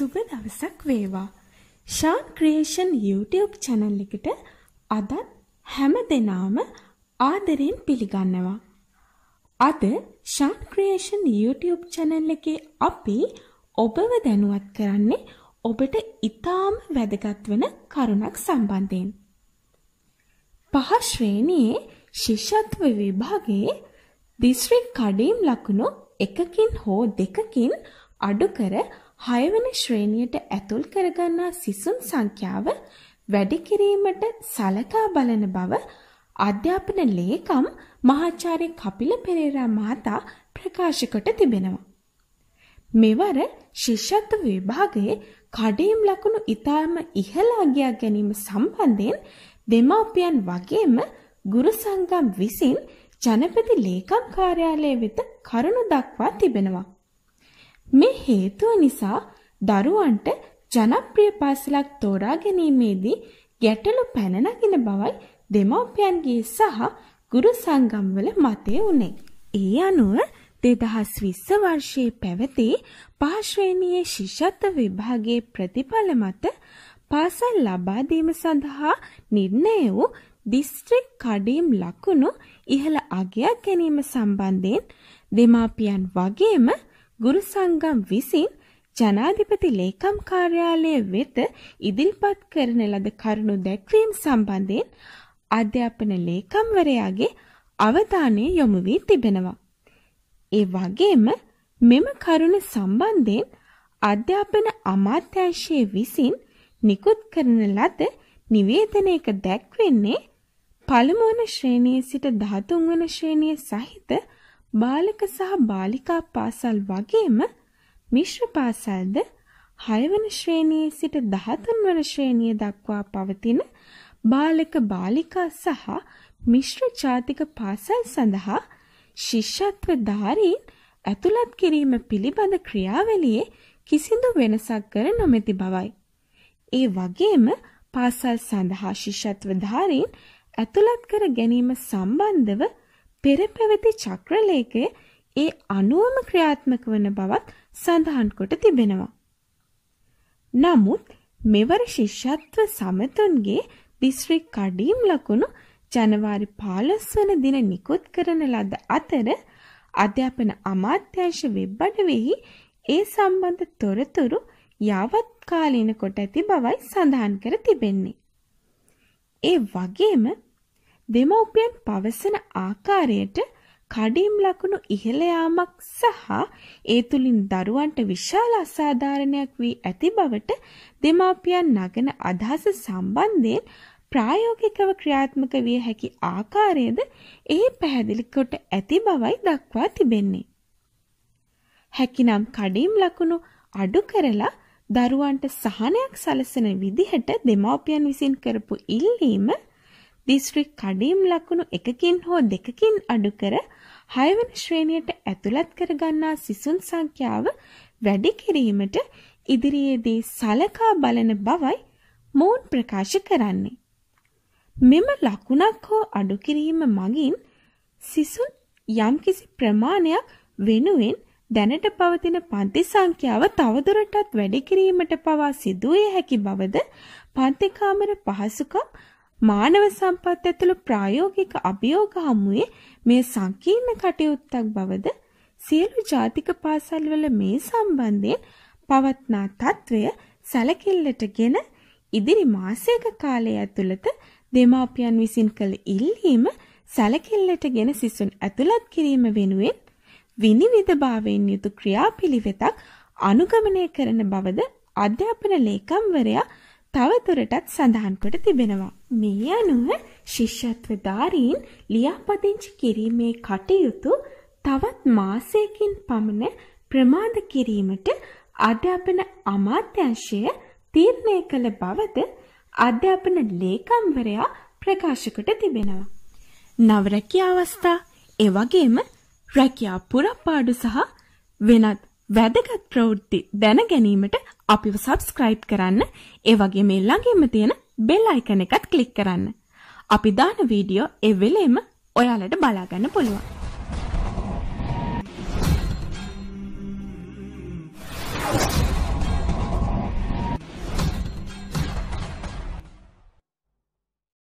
සුබ දවසක් වේවා. ෂාන් ක්‍රියේෂන් YouTube channel එකට අදත් හැම දිනාම ආදරෙන් පිළිගන්නවා. අද ෂාන් ක්‍රියේෂන් YouTube channel එකේ අපි ඔබව දැනුවත් කරන්නේ ඔබට ඉතාම වැදගත් වෙන කරුණක් සම්බන්ධයෙන්. පහ ශ්‍රේණියේ ශිෂ්‍යත්ව විභාගයේ දිස්ත්‍රික් කඩේම් ලකුණු එකකින් හෝ දෙකකින් අඩු කර 6 ශ්‍රේණියට ඇතුල් කරගන්නා සිසුන් සංඛ්‍යාව වැඩි කිරීමට සලකා බලන බව අධ්‍යාපන ලේකම් මහාචාර්ය කපිල පෙරේරා මහතා ප්‍රකාශ කොට තිබෙනවා. මෙවර ශිෂ්‍යත්ව විභාගයේ කඩේම් ලකුණු ඊටාම ඉහළ අගයක් ගැනීම සම්බන්ධයෙන් දෙමාපියන් වගේම ගුරු සංගම් විසින් ජනපති ලේකම් කාර්යාලය වෙත කරුණු දක්වා තිබෙනවා. මේ හේතුව නිසා දරුවන්ට ජනප්‍රිය පාසලක් තෝරා ගැනීමේදී ගැටලු පැන නගින බවයි දෙමව්පියන්ගේ සහ ගුරු සංගම්වල මතය උනේ. ඒ අනුව 2020 වර්ෂයේ පැවති පාශ්‍රේණියේ ශිෂ්‍යත්ව විභාගයේ ප්‍රතිඵල මත පාසල් ලබා දීම සඳහා නිර්ණය වූ දිස්ත්‍රික් කඩේම් ලකුණු ඉහළ අගයක් ගැනීම සම්බන්ධයෙන් දෙමාපියන් වගේම ගුරු සංගම් විසින් ජනාධිපති ලේකම් කාර්යාලය වෙත ඉදිරිපත් කරන ලද කරුණු දැක්වීම සම්බන්ධයෙන් අධ්‍යාපන ලේකම්වරයාගේ අවධානය යොමු වී තිබෙනවා. ඒ වගේම මෙම කරුණ සම්බන්ධයෙන් අධ්‍යාපන අමාත්‍යාංශය විසින් නිකුත් කරන ලද නිවේදනයක දැක්වෙන්නේ පළමුවන ශ්‍රේණියේ සිට 13 වන ශ්‍රේණිය සහිත බාලක සහ බාලිකා පාසල් වගේම මිශ්‍ර පාසල්ද 6 වන ශ්‍රේණියේ සිට 13 වන ශ්‍රේණිය දක්වා පවතින බාලක බාලිකා සහ මිශ්‍ර ජාතික පාසල් සඳහා ශිෂ්‍යත්ව ධාරීන් ඇතුළත් කිරීම පිළිබඳ ක්‍රියාවලියේ කිසිදු වෙනසක් කර නොමැති බවයි. ඒ වගේම පාසල් සඳහා ශිෂ්‍යත්ව ධාරීන් ඇතුළත් කර ගැනීම සම්බන්ධව පෙර පැවති චක්‍රලේඛය ඒ අනුවම ක්‍රියාත්මක වන බවත් සඳහන් කොට තිබෙනවා. නමුත් මෙවර ශිෂ්‍යත්ව සමතුන්ගේ දිස්ත්‍රික් කඩියම් ලකුණු ජනවාරි 15 වන දින නිකුත් කරන ලද අතර අධ්‍යාපන අමාත්‍යාංශ වෙබ් අඩවිෙහි ඒ සම්බන්ධ තොරතුරු යාවත් කාලීන කොට ඇති බවයි සඳහන් කර තිබෙන්නේ. ඒ වගේම දෙමව්පියන් පවසන ආකාරයට කඩිම් ලකුණු ඉහළ යාමක් සහ ඒ තුලින් දරුවන්ට විශාල අසාධාරණයක් වී ඇති බවට දෙමාපියන් නගන අදහස සම්බන්ධයෙන් ප්‍රායෝගිකව ක්‍රියාත්මක විය හැකි ආකාරයද එහි පැහැදිලි කොට ඇති බවයි දක්වා තිබෙන්නේ. හැකිනම් කඩිම් ලකුණු අඩු කරලා දරුවන්ට සහනයක් සලසන විදිහට දෙමාපියන් විසින් කරපු ඉල්ලීම දිස්ත්‍රික් කඩියම් ලකුණු එකකින් හෝ දෙකකින් අඩු කර හයවන ශ්‍රේණියට ඇතුළත් කරගන්නා සිසුන් සංඛ්‍යාව වැඩි කිරීමට ඉදිරියේදී සලකා බලන බවයි මූන් ප්‍රකාශ කරන්නේ. මෙම ලකුණක් හෝ අඩු කිරීම මගින් සිසුන් යම්කිසි ප්‍රමාණයක් වෙනුවෙන් දැනට පවතින පන්ති සංඛ්‍යාව තවදුරටත් වැඩි කිරීමට පවා සිදුවේ හැකි බවද පන්ති කාමර පහසුකම් මානව සම්පත් ඇතුළු ප්‍රායෝගික අභියෝග හමුවේ මේ සංකීර්ණ කටයුත්තක් බවද සියලු ජාතික පාසල්වල මේ සම්බන්ධයෙන් පවත්නා తත්වය සැලකිල්ලටගෙන ඉදිරි මාසයක කාලය ඇතුළත දෙමාපියන් විසින් කළ ඉල්ලීම සැලකිල්ලටගෙන සිසුන් ඇතුළත් කිරීම වෙනුවෙන් විනිවිදභාවයෙන් යුතු ක්‍රියාපිළිවෙතක් අනුගමනය කරන බවද අධ්‍යාපන ලේකම්වරයා තවදුරටත් සඳහන් කොට තිබෙනවා. මේ අනුව ශිෂ්‍යත්වධාරීන් ලියාපදිංචි කිරීමේ කටයුතු තවත් මාසයකින් පමණ ප්‍රමාද කිරීමට අධ්‍යාපන අමාත්‍යංශය තීරණය කළ බවද අධ්‍යාපන ලේකම්වරයා ප්‍රකාශ කොට තිබෙනවා. නව රැකියා අවස්ථා එවැගේම රැකියා පුරපාඩු සහ වෙනත් වැදගත් ප්‍රවෘත්ති දැන ගැනීමට අපිව සබස්ක්‍රයිබ් කරන්න ඒ වගේ මේ ළඟින්ම තියෙන බෙල් අයිකන එකත් කලික් කරන්න. අපි දාන වීඩියෝ එවෙලේම ඔයාලට බලාගන්න පුළුවන්.